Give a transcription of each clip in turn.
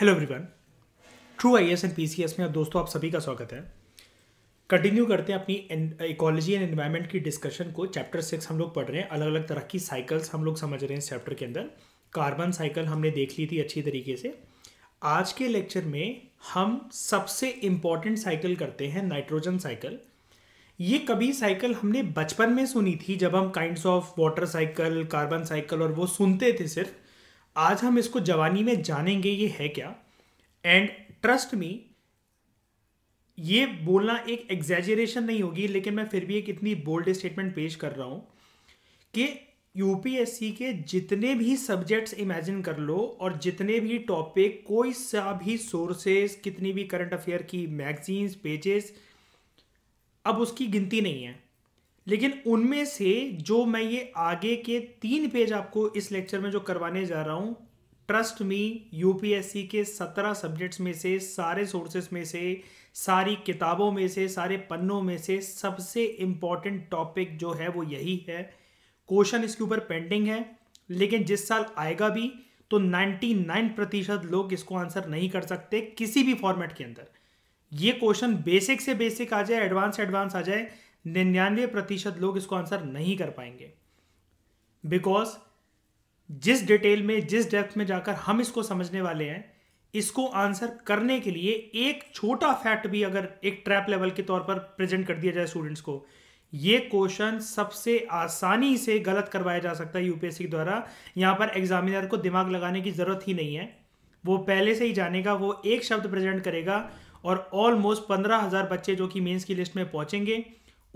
Hello everyone true I S and P C S में दोस्तों आप सभी का स्वागत है कंटिन्यू करते हैं अपनी इकोलॉजी एंड एनवायरनमेंट की डिस्कशन को चैप्टर सिक्स हम लोग पढ़ रहे हैं अलग अलग तरह की साइकिल्स हम लोग समझ रहे हैं इस चैप्टर के अंदर कार्बन साइकिल हमने देख ली थी अच्छी तरीके से आज के लेक्चर में हम सबसे इम्पॉर्टेंट साइकिल करते हैं नाइट्रोजन साइकिल ये कभी साइकिल हमने बचपन में सुनी थी जब हम kinds of water cycle carbon cycle और वो सुनते थे सिर्फ आज हम इसको जवानी में जानेंगे ये है क्या एंड ट्रस्ट मी ये बोलना एक एग्जेजरेशन नहीं होगी लेकिन मैं फिर भी एक इतनी बोल्ड स्टेटमेंट पेश कर रहा हूँ कि यूपीएससी के जितने भी सब्जेक्ट्स इमेजिन कर लो और जितने भी टॉपिक कोई सा भी सोर्सेस कितनी भी करंट अफेयर की मैगजीन्स पेजेस अब उसकी गिनती नहीं है लेकिन उनमें से जो मैं ये आगे के तीन पेज आपको इस लेक्चर में जो करवाने जा रहा हूँ ट्रस्ट मी यूपीएससी के सत्रह सब्जेक्ट्स में से सारे सोर्सेस में से सारी किताबों में से सारे पन्नों में से सबसे इम्पॉर्टेंट टॉपिक जो है वो यही है क्वेश्चन इसके ऊपर पेंडिंग है लेकिन जिस साल आएगा भी तो 99 प्रतिशत लोग इसको आंसर नहीं कर सकते किसी भी फॉर्मेट के अंदर ये क्वेश्चन बेसिक से बेसिक आ जाए एडवांस एडवांस आ जाए निन्यानवे प्रतिशत लोग इसको आंसर नहीं कर पाएंगे बिकॉज जिस डिटेल में जिस डेप्थ में जाकर हम इसको समझने वाले हैं इसको आंसर करने के लिए एक छोटा फैक्ट भी अगर एक ट्रैप लेवल के तौर पर प्रेजेंट कर दिया जाए स्टूडेंट्स को ये क्वेश्चन सबसे आसानी से गलत करवाया जा सकता है यूपीएससी द्वारा यहां पर एग्जामिनर को दिमाग लगाने की ज़रूरत ही नहीं है वो पहले से ही जानेगा वो एक शब्द प्रेजेंट करेगा और ऑलमोस्ट पंद्रह हज़ार बच्चे जो कि मेंस की लिस्ट में पहुंचेंगे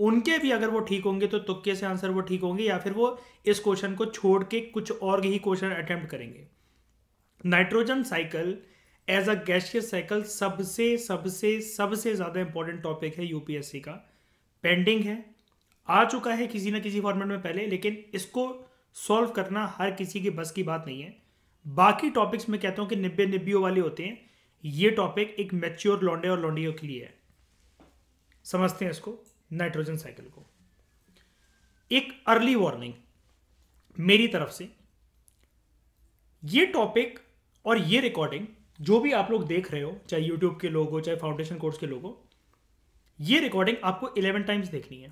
उनके भी अगर वो ठीक होंगे तो तुक्के से आंसर वो ठीक होंगे या फिर वो इस क्वेश्चन को छोड़ के कुछ और ही क्वेश्चन अटेम्प्ट करेंगे nitrogen cycle as a gaseous cycle सबसे सबसे सबसे ज़्यादा इंपॉर्टेंट टॉपिक है यूपीएससी का पेंडिंग है आ चुका है किसी ना किसी फॉर्मेट में पहले लेकिन इसको सॉल्व करना हर किसी के बस की बात नहीं है बाकी टॉपिक्स में कहता हूँ कि निब्बे निब्बियों वाले होते हैं ये टॉपिक एक मैच्योर लौंडे और लौंडियों के लिए है समझते हैं इसको नाइट्रोजन साइकिल को एक अर्ली वार्निंग मेरी तरफ से ये टॉपिक और ये रिकॉर्डिंग जो भी आप लोग देख रहे हो चाहे यूट्यूब के लोग हो चाहे फाउंडेशन कोर्स के लोग हो ये रिकॉर्डिंग आपको इलेवन टाइम्स देखनी है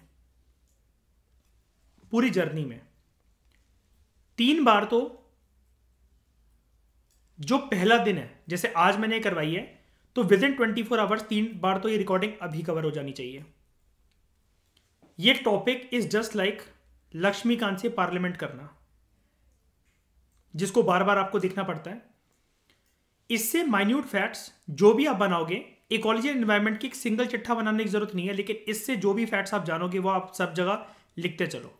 पूरी जर्नी में तीन बार तो जो पहला दिन है जैसे आज मैंने करवाई है तो within twenty four hours तीन बार तो ये रिकॉर्डिंग अभी कवर हो जानी चाहिए ये topic is just like Laxmikanth से पार्लियामेंट करना जिसको बार बार आपको देखना पड़ता है इससे माइन्यूट फैक्ट्स जो भी आप बनाओगे इकोलॉजी एनवायरमेंट की एक सिंगल चिट्ठा बनाने की जरूरत नहीं है लेकिन इससे जो भी फैक्ट्स आप जानोगे वो आप सब जगह लिखते चलो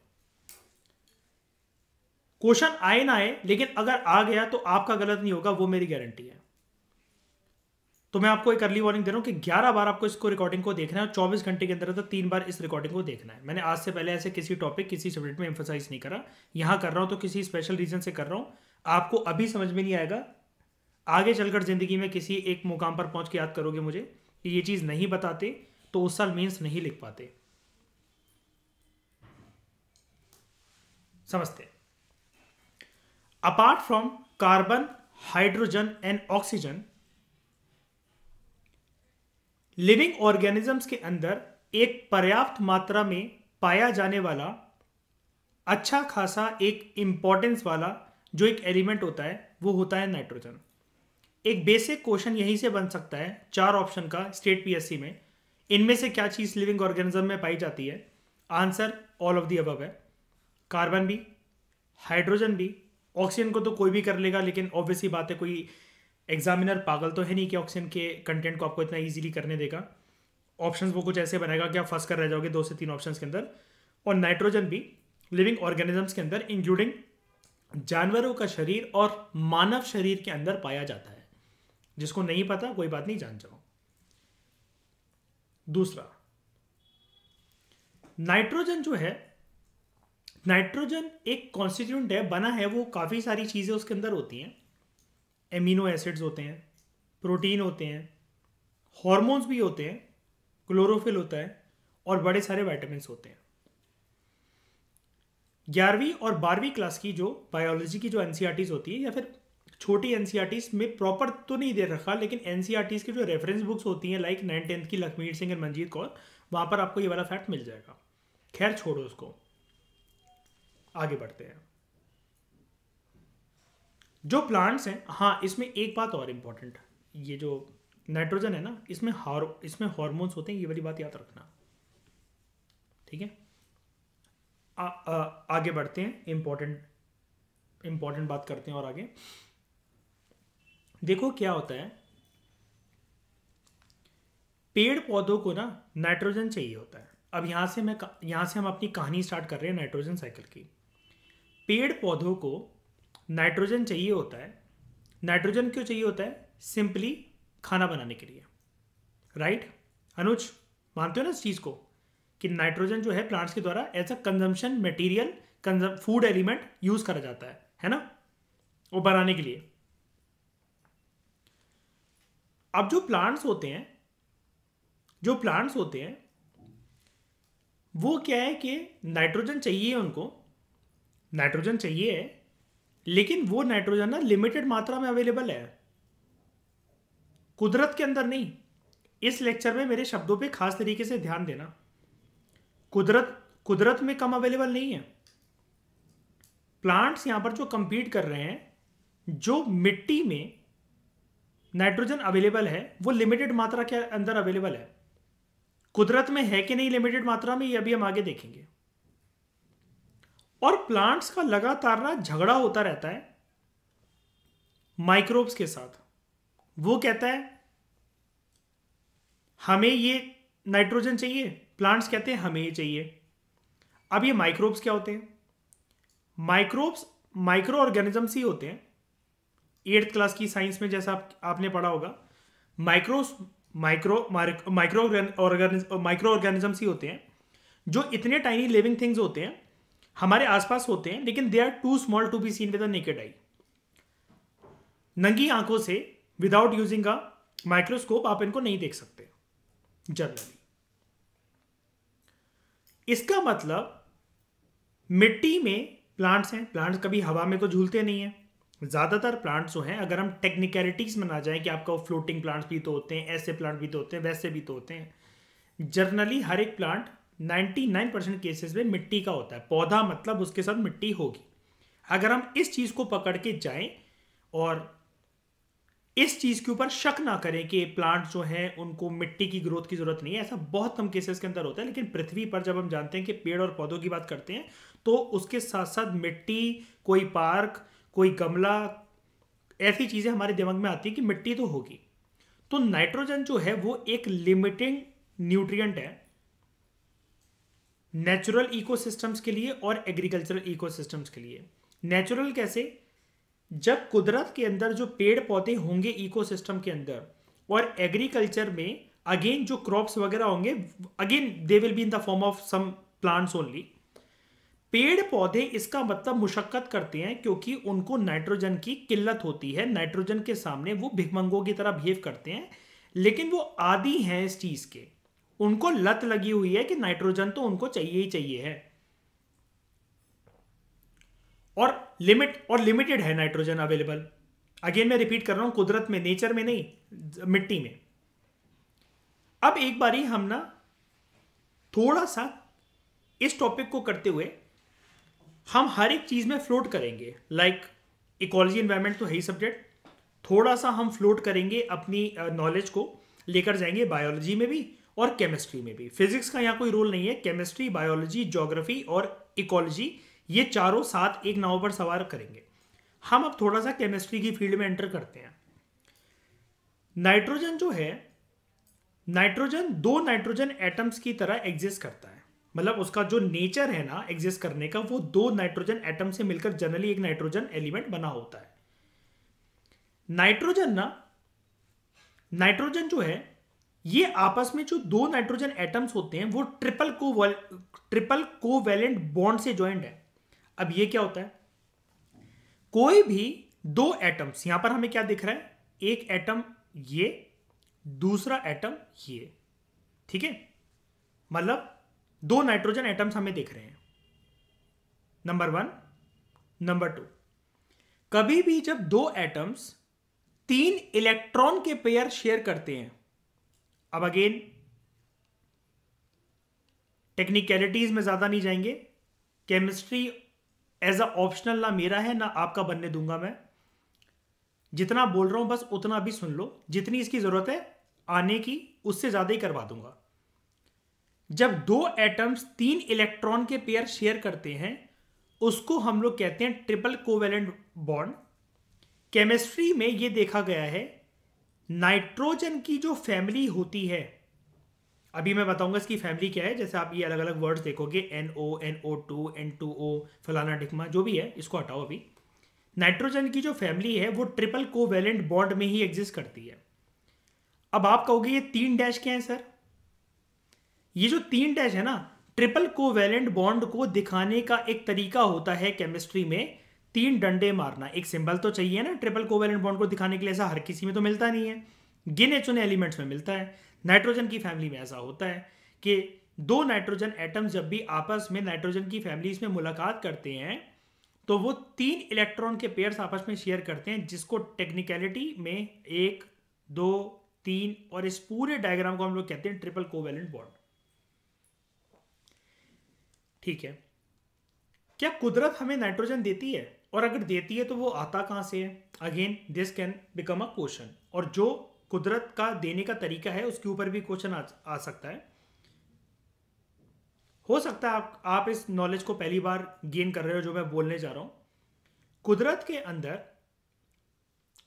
क्वेश्चन आए ना आए लेकिन अगर आ गया तो आपका गलत नहीं होगा वो मेरी गारंटी है तो मैं आपको एक अर्ली वार्निंग दे रहा हूँ कि ग्यारह बार आपको इसको रिकॉर्डिंग को देखना है और घंटे के अंदर अंदर मतलब तीन बार इस रिकॉर्डिंग को देखना है मैंने आज से पहले ऐसे किसी टॉपिक किसी सब्जेक्ट में एम्फोसाइज नहीं करा यहाँ कर रहा हूँ तो किसी स्पेशल रीजन से कर रहा हूँ आपको अभी समझ में नहीं आएगा आगे चलकर ज़िंदगी में किसी एक मुकाम पर पहुंच के याद करोगे मुझे कि ये चीज़ नहीं बताते तो उस साल मीन्स नहीं लिख पाते समझते apart from carbon hydrogen and oxygen living organisms के अंदर एक पर्याप्त मात्रा में पाया जाने वाला अच्छा खासा एक इम्पॉर्टेंस वाला जो एक एलिमेंट होता है वो होता है नाइट्रोजन एक बेसिक क्वेश्चन यहीं से बन सकता है चार ऑप्शन का स्टेट पीएससी में इनमें से क्या चीज़ लिविंग ऑर्गेनिज्म में पाई जाती है answer all of the above है कार्बन भी हाइड्रोजन भी ऑक्सीजन को तो कोई भी कर लेगा लेकिन ऑब्वियसली बात है कोई एग्जामिनर पागल तो है नहीं कि ऑक्सीजन के कंटेंट को आपको इतना ईजिली करने देगा ऑप्शन वो कुछ ऐसे बनेगा कि आप फंस कर रह जाओगे दो से तीन ऑप्शन के अंदर और नाइट्रोजन भी लिविंग ऑर्गेनिजम्स के अंदर इंक्लूडिंग जानवरों का शरीर और मानव शरीर के अंदर पाया जाता है जिसको नहीं पता कोई बात नहीं जान जाओ दूसरा नाइट्रोजन जो है नाइट्रोजन एक कॉन्स्टिट्यूंट है बना है वो काफ़ी सारी चीज़ें उसके अंदर होती हैं एमिनो एसिड्स होते हैं प्रोटीन होते हैं हॉर्मोन्स भी होते हैं क्लोरोफिल होता है और बड़े सारे वाइटामिन होते हैं ग्यारहवीं और बारहवीं क्लास की जो बायोलॉजी की जो एन e होती है या फिर छोटी एनसीआरटी e में प्रॉपर तो नहीं दे रखा लेकिन एनसीआरटी e की जो रेफरेंस बुक्स होती हैं लाइक नाइन टेंथ की लखमीर सिंह और मंजीत कौर वहाँ पर आपको ये वाला फैक्ट मिल जाएगा खैर छोड़ो उसको आगे बढ़ते हैं जो प्लांट्स हैं हाँ इसमें एक बात और इम्पॉर्टेंट ये जो नाइट्रोजन है ना इसमें हार इसमें हॉर्मोन्स होते हैं ये वाली बात याद रखना ठीक है आगे बढ़ते हैं इम्पोर्टेंट इम्पोर्टेंट बात करते हैं और आगे देखो क्या होता है पेड़ पौधों को ना नाइट्रोजन चाहिए होता है अब यहाँ से मैं यहाँ से हम अपनी कहानी स्टार्ट कर रहे हैं नाइट्रोजन साइकिल की पेड़ पौधों को नाइट्रोजन चाहिए होता है नाइट्रोजन क्यों चाहिए होता है सिंपली खाना बनाने के लिए राइट right? अनुज मानते हो ना इस चीज़ को कि नाइट्रोजन जो है प्लांट्स के द्वारा as a consumption material food element use करा जाता है है ना वो बनाने के लिए अब जो प्लांट्स होते हैं जो प्लांट्स होते हैं वो क्या है कि नाइट्रोजन चाहिए उनको नाइट्रोजन चाहिए लेकिन वो नाइट्रोजन ना लिमिटेड मात्रा में अवेलेबल है कुदरत के अंदर नहीं इस लेक्चर में मेरे शब्दों पे खास तरीके से ध्यान देना कुदरत कुदरत में कम अवेलेबल नहीं है प्लांट्स यहां पर जो कंपीट कर रहे हैं जो मिट्टी में नाइट्रोजन अवेलेबल है वो लिमिटेड मात्रा के अंदर अवेलेबल है कुदरत में है कि नहीं लिमिटेड मात्रा में ये अभी हम आगे देखेंगे और प्लांट्स का लगातार ना झगड़ा होता रहता है माइक्रोब्स के साथ वो कहता है हमें ये नाइट्रोजन चाहिए प्लांट्स कहते हैं हमें ये चाहिए अब ये माइक्रोब्स क्या होते हैं माइक्रोब्स माइक्रो ऑर्गेनिजम्स ही होते हैं एट्थ क्लास की साइंस में जैसा आप, आपने पढ़ा होगा micros micro micro organism micro organisms ही होते हैं जो इतने टाइनी लिविंग थिंग्स होते हैं हमारे आसपास होते हैं लेकिन they are too small to be seen with naked eye नंगी आंखों से विदाउट यूजिंग अ माइक्रोस्कोप आप इनको नहीं देख सकते जनरली इसका मतलब मिट्टी में प्लांट्स हैं प्लांट्स कभी हवा में तो झूलते नहीं है ज़्यादातर प्लांट्स जो हैं अगर हम टेक्निकलिटीज़ में ना जाएं कि आपका फ्लोटिंग प्लांट्स भी तो होते हैं ऐसे प्लांट भी तो होते हैं वैसे भी तो होते हैं जर्नली हर एक प्लांट 99 परसेंट केसेस में मिट्टी का होता है पौधा मतलब उसके साथ मिट्टी होगी अगर हम इस चीज़ को पकड़ के जाएं और इस चीज़ के ऊपर शक ना करें कि प्लांट जो हैं उनको मिट्टी की ग्रोथ की ज़रूरत नहीं है ऐसा बहुत कम केसेस के अंदर होता है लेकिन पृथ्वी पर जब हम जानते हैं कि पेड़ और पौधों की बात करते हैं तो उसके साथ साथ मिट्टी कोई पार्क कोई गमला ऐसी चीज़ें हमारे दिमाग में आती है कि मिट्टी तो होगी तो नाइट्रोजन जो है वो एक लिमिटिंग न्यूट्रिएंट है नेचुरल इकोसिस्टम्स के लिए और एग्रीकल्चरल इकोसिस्टम्स के लिए नेचुरल कैसे जब कुदरत के अंदर जो पेड़ पौधे होंगे इकोसिस्टम के अंदर और एग्रीकल्चर में अगेन जो क्रॉप्स वगैरह होंगे again they will be in the form of some plants only पेड़ पौधे इसका मतलब मुशक्क़त करते हैं क्योंकि उनको नाइट्रोजन की किल्लत होती है नाइट्रोजन के सामने वो भिगमंगों की तरह बिहेव करते हैं लेकिन वो आदि हैं इस चीज़ के उनको लत लगी हुई है कि नाइट्रोजन तो उनको चाहिए ही चाहिए है और लिमिट और लिमिटेड है नाइट्रोजन अवेलेबल अगेन मैं रिपीट कर रहा हूं कुदरत में नेचर में नहीं मिट्टी में अब एक बारी हम ना थोड़ा सा इस टॉपिक को करते हुए हम हर एक चीज़ में फ्लोट करेंगे लाइक इकोलॉजी एनवायरमेंट तो है ही सब्जेक्ट थोड़ा सा हम फ्लोट करेंगे अपनी नॉलेज को लेकर जाएंगे बायोलॉजी में भी और केमिस्ट्री में भी फिजिक्स का यहाँ कोई रोल नहीं है केमिस्ट्री बायोलॉजी जोग्राफी और इकोलॉजी ये चारों साथ एक नाव पर सवार करेंगे हम अब थोड़ा सा केमिस्ट्री की फील्ड में एंटर करते हैं नाइट्रोजन जो है नाइट्रोजन दो नाइट्रोजन एटम्स की तरह एग्जिस्ट करता है मतलब उसका जो नेचर है ना एग्जिस्ट करने का वो दो नाइट्रोजन एटम से मिलकर जनरली एक नाइट्रोजन एलिमेंट बना होता है नाइट्रोजन ना नाइट्रोजन जो है ये आपस में जो दो नाइट्रोजन एटम्स होते हैं वो ट्रिपल को ट्रिपल कोवेलेंट बॉन्ड से ज्वाइंट है अब ये क्या होता है कोई भी दो एटम्स यहां पर हमें क्या दिख रहा है एक एटम ये दूसरा एटम ये ठीक है मतलब दो नाइट्रोजन एटम्स हमें दिख रहे हैं नंबर वन नंबर टू कभी भी जब दो एटम्स तीन इलेक्ट्रॉन के पेयर शेयर करते हैं अब अगेन टेक्निकलिटीज़ में ज़्यादा नहीं जाएंगे केमिस्ट्री एज अ ऑप्शनल ना मेरा है ना आपका बनने दूंगा मैं जितना बोल रहा हूं बस उतना भी सुन लो जितनी इसकी ज़रूरत है आने की उससे ज़्यादा ही करवा दूंगा जब दो एटम्स तीन इलेक्ट्रॉन के पेयर शेयर करते हैं उसको हम लोग कहते हैं ट्रिपल कोवेलेंट बॉन्ड केमिस्ट्री में यह देखा गया है नाइट्रोजन की जो फैमिली होती है अभी मैं बताऊंगा इसकी फैमिली क्या है जैसे आप ये अलग अलग वर्ड्स देखोगे N O N O two N two O फलाना डिकमा जो भी है इसको हटाओ अभी नाइट्रोजन की जो फैमिली है वो ट्रिपल कोवेलेंट बॉन्ड में ही एग्जिस्ट करती है अब आप कहोगे ये तीन डैश क्या है सर ये जो तीन डैश है ना ट्रिपल कोवेलेंट बॉन्ड को दिखाने का एक तरीका होता है केमिस्ट्री में तीन डंडे मारना एक सिंबल तो चाहिए ना ट्रिपल कोवेलेंट बॉन्ड को दिखाने के लिए ऐसा हर किसी में तो मिलता नहीं है गिने चुने एलिमेंट्स में मिलता है नाइट्रोजन की फैमिली में ऐसा होता है कि दो नाइट्रोजन एटम्स जब भी आपस में नाइट्रोजन की फैमिलीज में मुलाकात करते हैं तो वो तीन इलेक्ट्रॉन के पेयर आपस में शेयर करते हैं जिसको टेक्निकलिटी में एक दो तीन और इस पूरे डायग्राम को हम लोग कहते हैं ट्रिपल कोवेलेंट बॉन्ड ठीक है क्या कुदरत हमें नाइट्रोजन देती है और अगर देती है तो वो आता कहाँ से है again this can become a question और जो कुदरत का देने का तरीका है उसके ऊपर भी क्वेश्चन आ, आ सकता है हो सकता है आप, आप इस नॉलेज को पहली बार गेन कर रहे हो जो मैं बोलने जा रहा हूं कुदरत के अंदर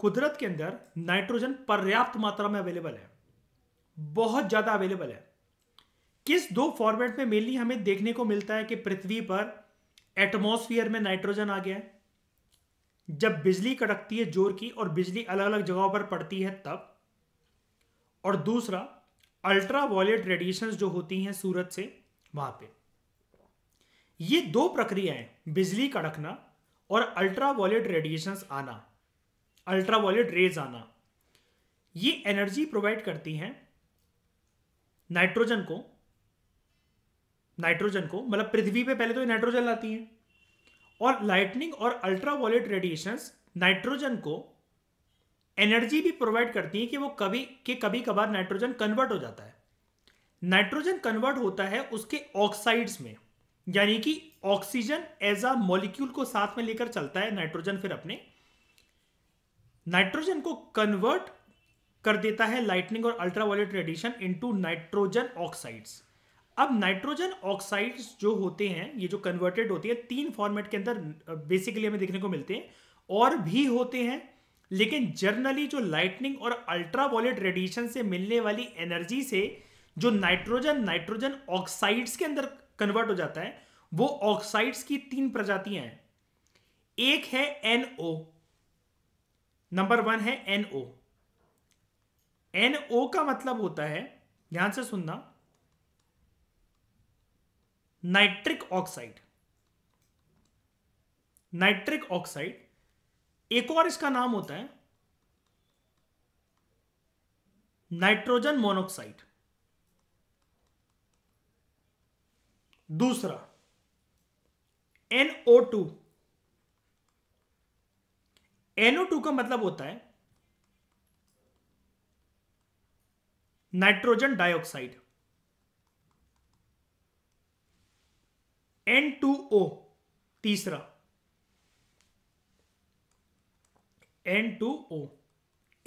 कुदरत के अंदर नाइट्रोजन पर्याप्त मात्रा में अवेलेबल है बहुत ज़्यादा अवेलेबल है किस दो फॉर्मेट में मेनली हमें देखने को मिलता है कि पृथ्वी पर एटमोस्फियर में नाइट्रोजन आ गया है जब बिजली कड़कती है जोर की और बिजली अलग अलग जगहों पर पड़ती है तब और दूसरा अल्ट्रा वॉयलेट रेडिएशन जो होती हैं सूरत से वहां पे ये दो प्रक्रियाएं बिजली कड़कना और अल्ट्रा वॉयलेट रेडिएशंस आना अल्ट्रा वॉयलेट रेज आना ये एनर्जी प्रोवाइड करती हैं नाइट्रोजन को नाइट्रोजन को मतलब पृथ्वी पे पहले तो नाइट्रोजन लाती हैं और लाइटनिंग और अल्ट्रा वॉलेट रेडिएशन नाइट्रोजन को एनर्जी भी प्रोवाइड करती है कि वो कभी के कभी कभार नाइट्रोजन कन्वर्ट हो जाता है नाइट्रोजन कन्वर्ट होता है उसके ऑक्साइड्स में यानी कि ऑक्सीजन एज अ मॉलिक्यूल को साथ में लेकर चलता है नाइट्रोजन फिर अपने नाइट्रोजन को कन्वर्ट कर देता है लाइटनिंग और ultraviolet radiation into nitrogen oxides अब नाइट्रोजन ऑक्साइड्स जो होते हैं ये जो कन्वर्टेड होती है तीन फॉर्मेट के अंदर बेसिकली हमें देखने को मिलते हैं और भी होते हैं लेकिन जर्नली जो लाइटनिंग और अल्ट्रा वॉलेट रेडिएशन से मिलने वाली एनर्जी से जो नाइट्रोजन नाइट्रोजन ऑक्साइड्स के अंदर कन्वर्ट हो जाता है वो ऑक्साइड्स की तीन प्रजातियां हैं एक है एनओ नंबर वन है एनओ एनओ का मतलब होता है ध्यान से सुनना नाइट्रिक ऑक्साइड नाइट्रिक ऑक्साइड एक और इसका नाम होता है नाइट्रोजन मोनोक्साइड दूसरा NO2 NO2 का मतलब होता है nitrogen dioxide N two O तीसरा एन टू ओ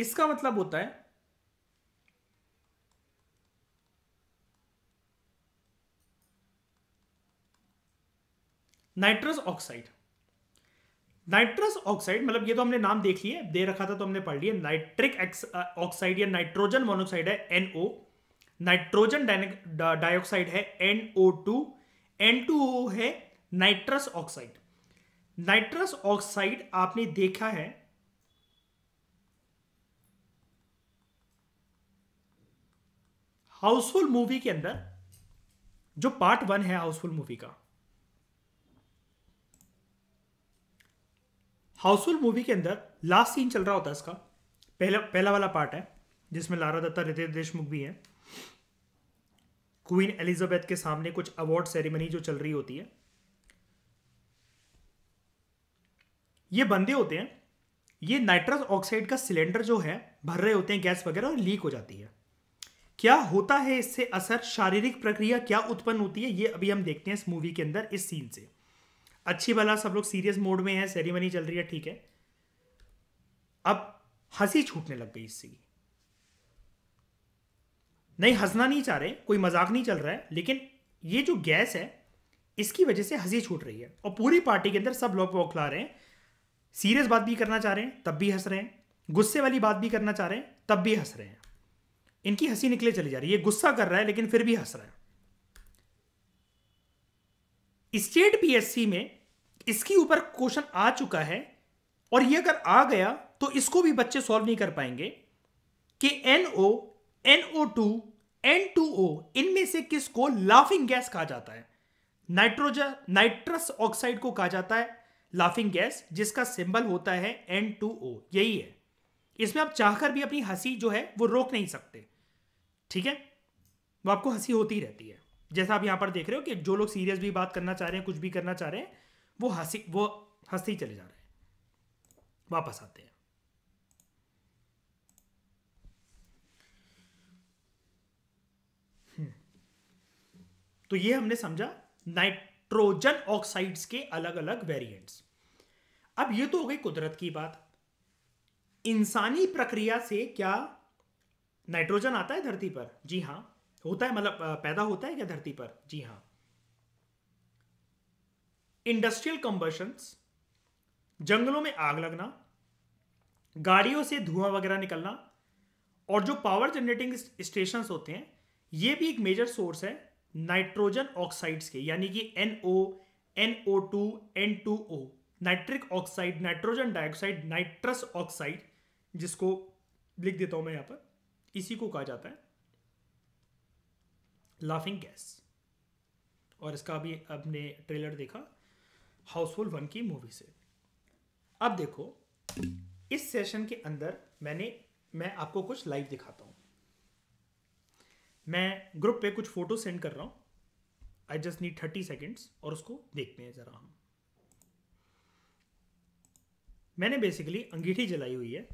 इसका मतलब होता है नाइट्रस ऑक्साइड नाइट्रस ऑक्साइड मतलब ये तो हमने नाम देख लिए दे रखा था तो हमने पढ़ लिया नाइट्रिक ऑक्साइड या नाइट्रोजन मोनोक्साइड है एनओ नाइट्रोजन डाइऑक्साइड है एनओ टू एन टू है नाइट्रस ऑक्साइड नाइट्रस ऑक्साइड आपने देखा है हाउसफुल मूवी के अंदर जो पार्ट वन है हाउसफुल मूवी का हाउसफुल मूवी के अंदर लास्ट सीन चल रहा होता है इसका पहला पहला वाला पार्ट है जिसमें लारा दत्ता रितेश देशमुख भी है क्वीन एलिजाबेथ के सामने कुछ अवार्ड सेरेमनी जो चल रही होती है ये बंदे होते हैं ये नाइट्रस ऑक्साइड का सिलेंडर जो है भर रहे होते हैं गैस वगैरह और लीक हो जाती है क्या होता है इससे असर शारीरिक प्रक्रिया क्या उत्पन्न होती है ये अभी हम देखते हैं इस मूवी के अंदर इस सीन से अच्छी भला सब लोग सीरियस मोड में है सेरेमनी चल रही है ठीक है अब हंसी छूटने लग गई इससे नहीं हंसना नहीं चाह रहे कोई मजाक नहीं चल रहा है लेकिन ये जो गैस है इसकी वजह से हंसी छूट रही है और पूरी पार्टी के अंदर सब लोग बौखला रहे हैं सीरियस बात भी करना चाह रहे हैं तब भी हंस रहे हैं गुस्से वाली बात भी करना चाह रहे हैं तब भी हंस रहे हैं इनकी हंसी निकले चली जा रही है गुस्सा कर रहा है लेकिन फिर भी हंस रहा है स्टेट पीएससी में इसके ऊपर क्वेश्चन आ चुका है और ये अगर आ गया तो इसको भी बच्चे सॉल्व नहीं कर पाएंगे कि एन ओ NO2, N2O इनमें से किस को लाफिंग गैस कहा जाता है नाइट्रोजन नाइट्रस ऑक्साइड को कहा जाता है लाफिंग गैस जिसका सिंबल होता है N2O यही है इसमें आप चाहकर भी अपनी हंसी जो है वो रोक नहीं सकते ठीक है वो आपको हंसी होती रहती है जैसा आप यहां पर देख रहे हो कि जो लोग सीरियस भी बात करना चाह रहे हैं कुछ भी करना चाह रहे हैं वो हंसी वो हंसते ही चले जा रहे हैं वापस आते हैं तो ये हमने समझा नाइट्रोजन ऑक्साइड्स के अलग अलग वेरिएंट्स अब ये तो हो गई कुदरत की बात इंसानी प्रक्रिया से क्या नाइट्रोजन आता है धरती पर जी हाँ होता है मतलब पैदा होता है क्या धरती पर जी हां इंडस्ट्रियल कंबर्शन जंगलों में आग लगना गाड़ियों से धुआं वगैरह निकलना और जो पावर जनरेटिंग स्टेशन होते हैं ये भी एक मेजर सोर्स है नाइट्रोजन ऑक्साइड्स के यानी कि NO, NO2, N2O, nitric oxide nitrogen dioxide nitrous oxide जिसको लिख देता हूं मैं यहां पर इसी को कहा जाता है लाफिंग गैस और इसका भी आपने ट्रेलर देखा हाउसफुल वन की मूवी से अब देखो इस सेशन के अंदर मैंने मैं आपको कुछ लाइव दिखाता हूं मैं ग्रुप पे कुछ फ़ोटो सेंड कर रहा हूँ I just need thirty seconds और उसको देखते हैं ज़रा हम मैंने बेसिकली अंगीठी जलाई हुई है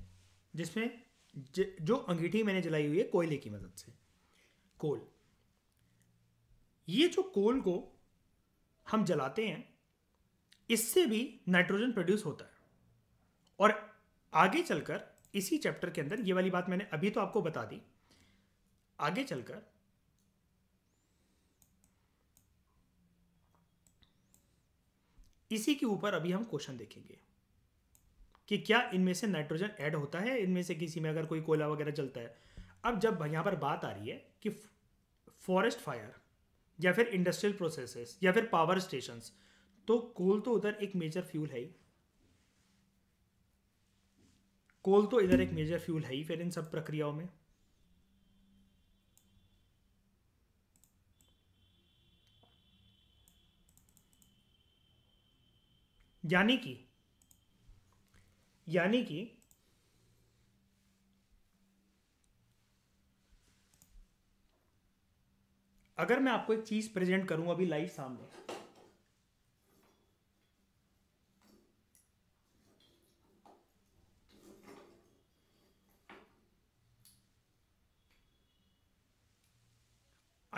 जिसमें ज, जो अंगीठी मैंने जलाई हुई है कोयले की मदद से कोल ये जो कोल को हम जलाते हैं इससे भी नाइट्रोजन प्रोड्यूस होता है और आगे चलकर इसी चैप्टर के अंदर ये वाली बात मैंने अभी तो आपको बता दी आगे चलकर इसी के ऊपर अभी हम क्वेश्चन देखेंगे कि क्या इनमें से नाइट्रोजन ऐड होता है इनमें से किसी में अगर कोई कोयला वगैरह चलता है अब जब यहां पर बात आ रही है कि फॉरेस्ट फायर या फिर इंडस्ट्रियल प्रोसेसेस या फिर पावर स्टेशंस तो कोल तो उधर एक मेजर फ्यूल है ही कोल तो इधर एक मेजर फ्यूल है ही फिर इन सब प्रक्रियाओं में यानी कि यानी कि अगर मैं आपको एक चीज प्रेजेंट करूं अभी लाइव सामने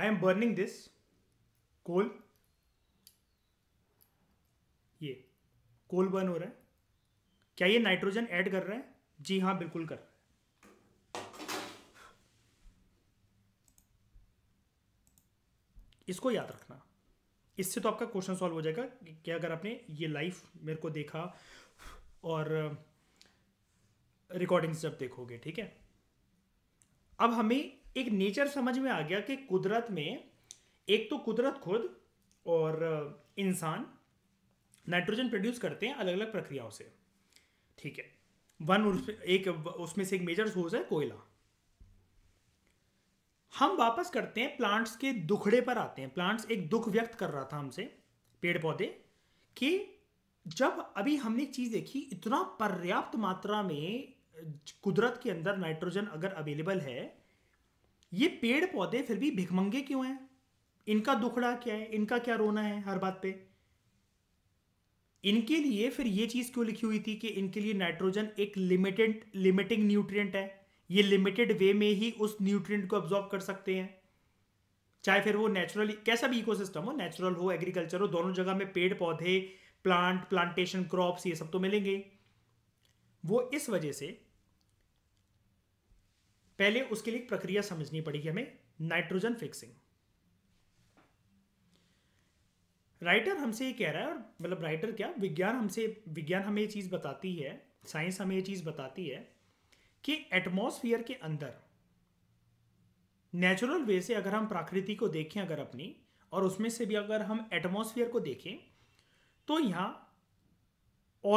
I am burning this coal coal burn हो रहा है क्या ये नाइट्रोजन ऐड कर रहा है जी हाँ बिल्कुल कर रहा है इसको याद रखना इससे तो आपका क्वेश्चन सॉल्व हो जाएगा कि अगर आपने ये लाइफ मेरे को देखा और रिकॉर्डिंग्स जब देखोगे ठीक है अब हमें एक नेचर समझ में आ गया कि कुदरत में एक तो कुदरत खुद और इंसान नाइट्रोजन प्रोड्यूस करते हैं अलग अलग प्रक्रियाओं से ठीक है वन एक उसमें से एक मेजर सोर्स है कोयला हम वापस करते हैं प्लांट्स के दुखड़े पर आते हैं प्लांट्स एक दुख व्यक्त कर रहा था हमसे पेड़ पौधे कि जब अभी हमने एक चीज़ देखी इतना पर्याप्त मात्रा में कुदरत के अंदर नाइट्रोजन अगर अवेलेबल है ये पेड़ पौधे फिर भी भिखमंगे क्यों हैं इनका दुखड़ा क्या है इनका क्या रोना है हर बात पे इनके लिए फिर ये चीज़ क्यों लिखी हुई थी कि इनके लिए नाइट्रोजन एक लिमिटेड लिमिटिंग न्यूट्रिएंट है ये लिमिटेड वे में ही उस न्यूट्रिएंट को ऑब्जॉर्व कर सकते हैं चाहे फिर वो नेचुरल कैसा भी इकोसिस्टम हो नेचुरल हो एग्रीकल्चर हो दोनों जगह में पेड़ पौधे प्लांट प्लांटेशन क्रॉप्स ये सब तो मिलेंगे वो इस वजह से पहले उसके लिए प्रक्रिया समझनी पड़ेगी हमें नाइट्रोजन फिक्सिंग राइटर हमसे ये कह रहा है और मतलब राइटर क्या विज्ञान हमसे विज्ञान हमें ये चीज़ बताती है साइंस हमें ये चीज़ बताती है कि एटमोसफियर के अंदर नेचुरल वे से अगर हम प्रकृति को देखें अगर अपनी और उसमें से भी अगर हम एटमोसफियर को देखें तो यहाँ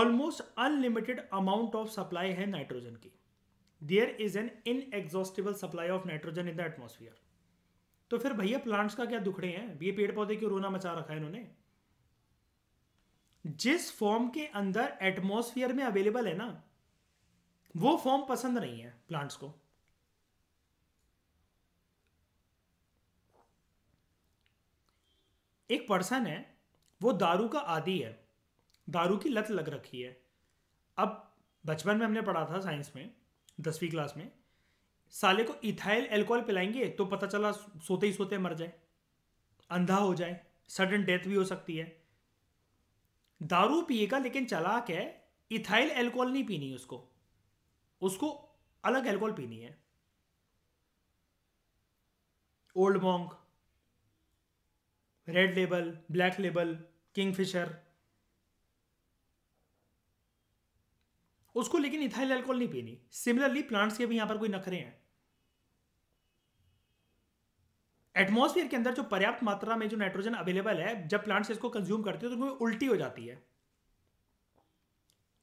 almost unlimited amount of supply है नाइट्रोजन की there is an inexhaustible supply of nitrogen in the atmosphere तो फिर भैया प्लांट्स का क्या दुखड़े हैं ये पेड़ पौधे क्यों रोना मचा रखा है इन्होंने जिस फॉर्म के अंदर एटमोसफियर में अवेलेबल है ना वो फॉर्म पसंद नहीं है प्लांट्स को एक पर्सन है वो दारू का आदि है दारू की लत लग रखी है अब बचपन में हमने पढ़ा था साइंस में दसवीं क्लास में साले को इथाइल एल्कोहल पिलाएंगे तो पता चला सोते ही सोते मर जाए अंधा हो जाए सडन डेथ भी हो सकती है दारू पिएगा लेकिन चला है इथाइल एल्कोहल नहीं पीनी उसको उसको अलग एल्कोहल पीनी है Old Monk Red Label Black Label Kingfisher उसको लेकिन इथाइल एल्कोहल नहीं पीनी सिमिलरली प्लांट्स के भी यहां पर कोई नखरे हैं एटमोसफियर के अंदर जो पर्याप्त मात्रा में जो नाइट्रोजन अवेलेबल है जब प्लांट्स इसको कंज्यूम करते हैं तो उनको उल्टी हो जाती है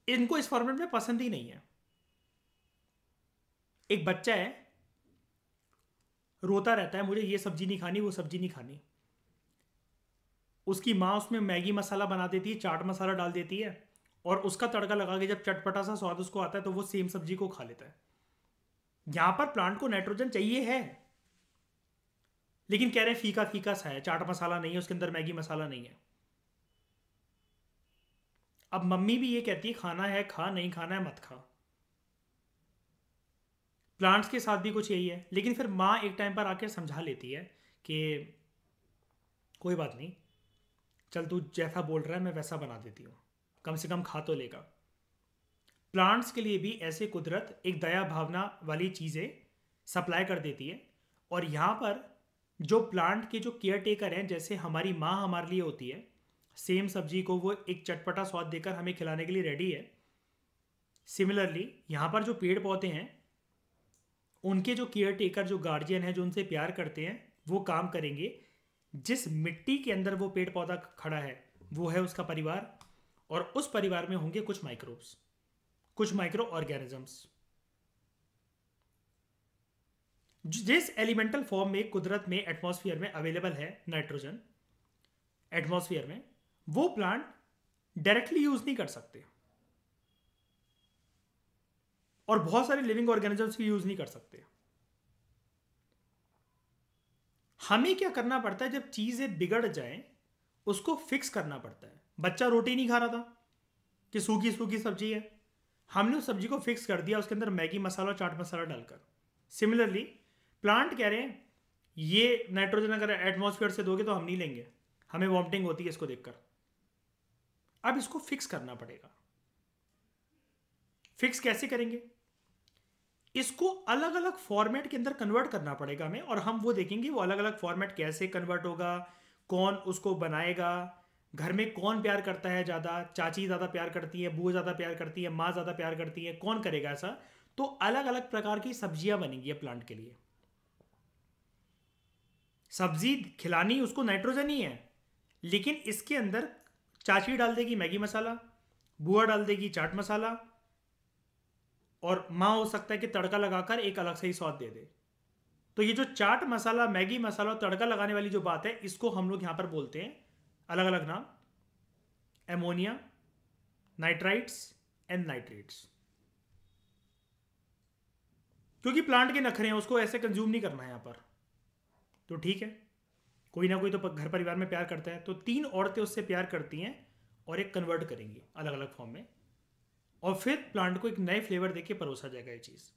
इनको इस फॉर्मेट में पसंद ही नहीं है एक बच्चा है रोता रहता है मुझे ये सब्जी नहीं खानी वो सब्जी नहीं खानी उसकी माँ उसमें मैगी मसाला बना देती है चाट मसाला डाल देती है और उसका तड़का लगा के जब चटपटा सा स्वाद उसको आता है तो वो सेम सब्जी को खा लेता है यहां पर प्लांट को नाइट्रोजन चाहिए है लेकिन कह रहे हैं फीका फीका सा है चाट मसाला नहीं है उसके अंदर मैगी मसाला नहीं है अब मम्मी भी ये कहती है खाना है खा नहीं खाना है मत खा प्लांट्स के साथ भी कुछ यही है लेकिन फिर माँ एक टाइम पर आकर समझा लेती है कि कोई बात नहीं चल तू जैसा बोल रहा है मैं वैसा बना देती हूँ कम से कम खा तो लेगा प्लांट्स के लिए भी ऐसे कुदरत एक दया भावना वाली चीज़ें सप्लाई कर देती है और यहाँ पर जो प्लांट के जो केयर टेकर हैं जैसे हमारी माँ हमारे लिए होती है सेम सब्जी को वो एक चटपटा स्वाद देकर हमें खिलाने के लिए रेडी है सिमिलरली यहाँ पर जो पेड़ पौधे हैं उनके जो केयर टेकर जो गार्जियन हैं जो उनसे प्यार करते हैं वो काम करेंगे जिस मिट्टी के अंदर वो पेड़ पौधा खड़ा है वो है उसका परिवार और उस परिवार में होंगे कुछ माइक्रोब्स कुछ माइक्रो ऑर्गेनिजम्स जिस एलिमेंटल फॉर्म में कुदरत में एटमॉस्फेयर में अवेलेबल है नाइट्रोजन एटमॉस्फेयर में वो प्लांट डायरेक्टली यूज नहीं कर सकते और बहुत सारे लिविंग ऑर्गेनिजम्स भी यूज नहीं कर सकते हमें क्या करना पड़ता है जब चीजें बिगड़ जाए उसको फिक्स करना पड़ता है बच्चा रोटी नहीं खा रहा था कि सूखी सूखी सब्जी है हमने उस सब्जी को फिक्स कर दिया उसके अंदर मैगी मसाला चाट मसाला डालकर सिमिलरली प्लांट कह रहे हैं ये नाइट्रोजन अगर एटमोसफेयर से दोगे तो हम नहीं लेंगे हमें वॉमिटिंग होती है इसको देखकर अब इसको फिक्स करना पड़ेगा फिक्स कैसे करेंगे इसको अलग अलग फॉर्मेट के अंदर कन्वर्ट करना पड़ेगा हमें और हम वो देखेंगे वो अलग अलग फॉर्मेट कैसे कन्वर्ट होगा कौन उसको बनाएगा घर में कौन प्यार करता है ज़्यादा चाची ज़्यादा प्यार करती है बुआ ज़्यादा प्यार करती है माँ ज़्यादा प्यार करती है कौन करेगा ऐसा तो अलग अलग प्रकार की सब्जियां बनेंगी प्लांट के लिए सब्जी खिलानी उसको नाइट्रोजन ही है लेकिन इसके अंदर चाची डाल देगी मैगी मसाला बुआ डाल देगी चाट मसाला और माँ हो सकता है कि तड़का लगाकर एक अलग से ही स्वाद दे दे तो ये जो चाट मसाला मैगी मसाला और तड़का लगाने वाली जो बात है इसको हम लोग यहाँ पर बोलते हैं अलग अलग नाम एमोनिया नाइट्राइट्स एंड नाइट्रेट्स क्योंकि प्लांट के नखरे हैं उसको ऐसे कंज्यूम नहीं करना है यहाँ पर तो ठीक है कोई ना कोई तो घर परिवार में प्यार करता है तो तीन औरतें उससे प्यार करती हैं और एक कन्वर्ट करेंगी अलग अलग फॉर्म में और फिर प्लांट को एक नए फ्लेवर देके परोसा जाएगा ये चीज़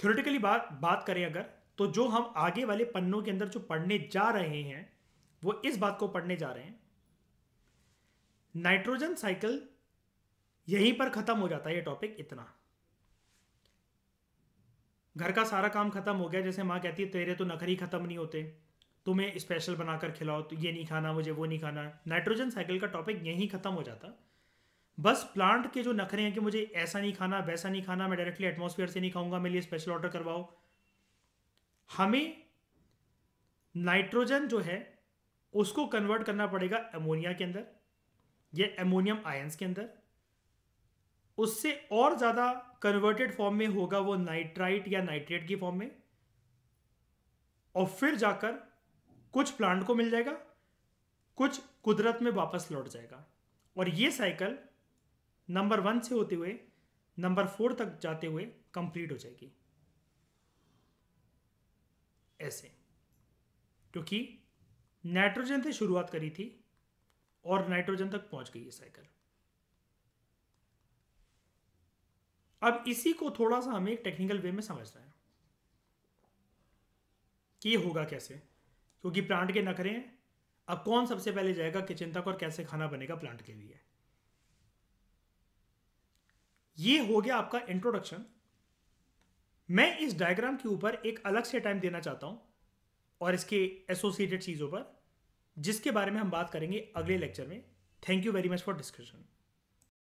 थ्योरेटिकली बात बात करें अगर तो जो हम आगे वाले पन्नों के अंदर जो पढ़ने जा रहे हैं वो इस बात को पढ़ने जा रहे हैं नाइट्रोजन साइकिल यहीं पर ख़त्म हो जाता है ये टॉपिक इतना घर का सारा काम खत्म हो गया जैसे माँ कहती है तेरे तो नखरी खत्म नहीं होते तुम्हें स्पेशल बनाकर खिलाओ तो ये नहीं खाना मुझे वो नहीं खाना नाइट्रोजन साइकिल का टॉपिक यहीं ख़त्म हो जाता बस प्लांट के जो नखरे हैं कि मुझे ऐसा नहीं खाना वैसा नहीं खाना मैं डायरेक्टली एटमोसफियर से नहीं खाऊंगा मेरे लिए स्पेशल ऑर्डर करवाओ हमें नाइट्रोजन जो है उसको कन्वर्ट करना पड़ेगा एमोनिया के अंदर या एमोनियम आयंस के अंदर उससे और ज़्यादा कन्वर्टेड फॉर्म में होगा वो नाइट्राइट या नाइट्रेट की फॉर्म में और फिर जाकर कुछ प्लांट को मिल जाएगा कुछ कुदरत में वापस लौट जाएगा और ये साइकिल नंबर वन से होते हुए नंबर फोर तक जाते हुए कंप्लीट हो जाएगी ऐसे क्योंकि नाइट्रोजन से शुरुआत करी थी और नाइट्रोजन तक पहुंच गई ये साइकिल अब इसी को थोड़ा सा हमें एक टेक्निकल वे में समझना है कि ये होगा कैसे क्योंकि प्लांट के नखरे हैं अब कौन सबसे पहले जाएगा किचन तक और कैसे खाना बनेगा प्लांट के लिए ये हो गया आपका इंट्रोडक्शन मैं इस डायग्राम के ऊपर एक अलग से टाइम देना चाहता हूं और इसके एसोसिएटेड चीज़ों पर जिसके बारे में हम बात करेंगे अगले लेक्चर में thank you very much for discussion